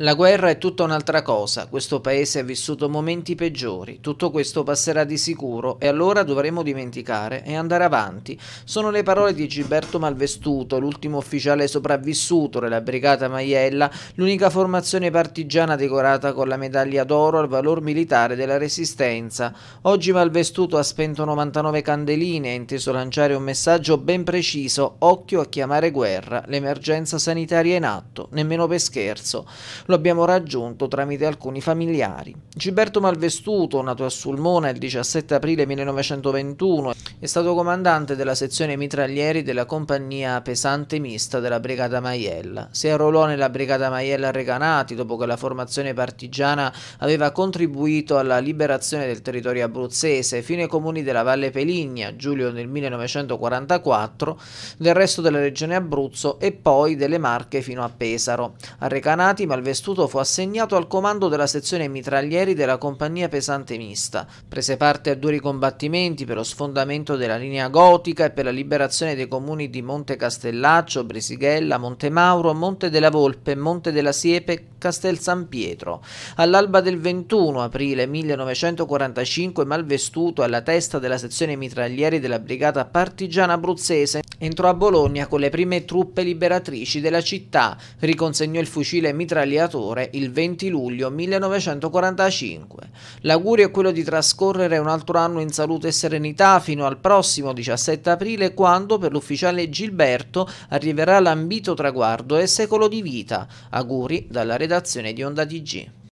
La guerra è tutta un'altra cosa, questo paese ha vissuto momenti peggiori, tutto questo passerà di sicuro e allora dovremo dimenticare e andare avanti. Sono le parole di Gilberto Malvestuto, l'ultimo ufficiale sopravvissuto della Brigata Maiella, l'unica formazione partigiana decorata con la medaglia d'oro al valor militare della Resistenza. Oggi Malvestuto ha spento 99 candeline e ha inteso lanciare un messaggio ben preciso, occhio a chiamare guerra, l'emergenza sanitaria in atto, nemmeno per scherzo. Lo abbiamo raggiunto tramite alcuni familiari. Giberto Malvestuto, nato a Sulmona il 17 aprile 1921, è stato comandante della sezione mitraglieri della compagnia pesante mista della Brigata Maiella. Si arruolò nella Brigata Maiella Reganati dopo che la formazione partigiana aveva contribuito alla liberazione del territorio abruzzese fino ai comuni della Valle Peligna, Giulio nel 1944, del resto della regione Abruzzo e poi delle Marche fino a Pesaro. A Recanati Malvestuto Testuto fu assegnato al comando della sezione mitraglieri della compagnia pesante mista. Prese parte a duri combattimenti per lo sfondamento della linea gotica e per la liberazione dei comuni di Monte Castellaccio, Brisighella, Monte Mauro, Monte della Volpe, Monte della Siepe, Castel San Pietro. All'alba del 21 aprile 1945 Malvestuto alla testa della sezione mitraglieri della brigata partigiana abruzzese Entrò a Bologna con le prime truppe liberatrici della città, riconsegnò il fucile mitragliatore il 20 luglio 1945. L'augurio è quello di trascorrere un altro anno in salute e serenità fino al prossimo 17 aprile quando per l'ufficiale Gilberto arriverà l'ambito traguardo e secolo di vita. Auguri dalla redazione di Onda TG.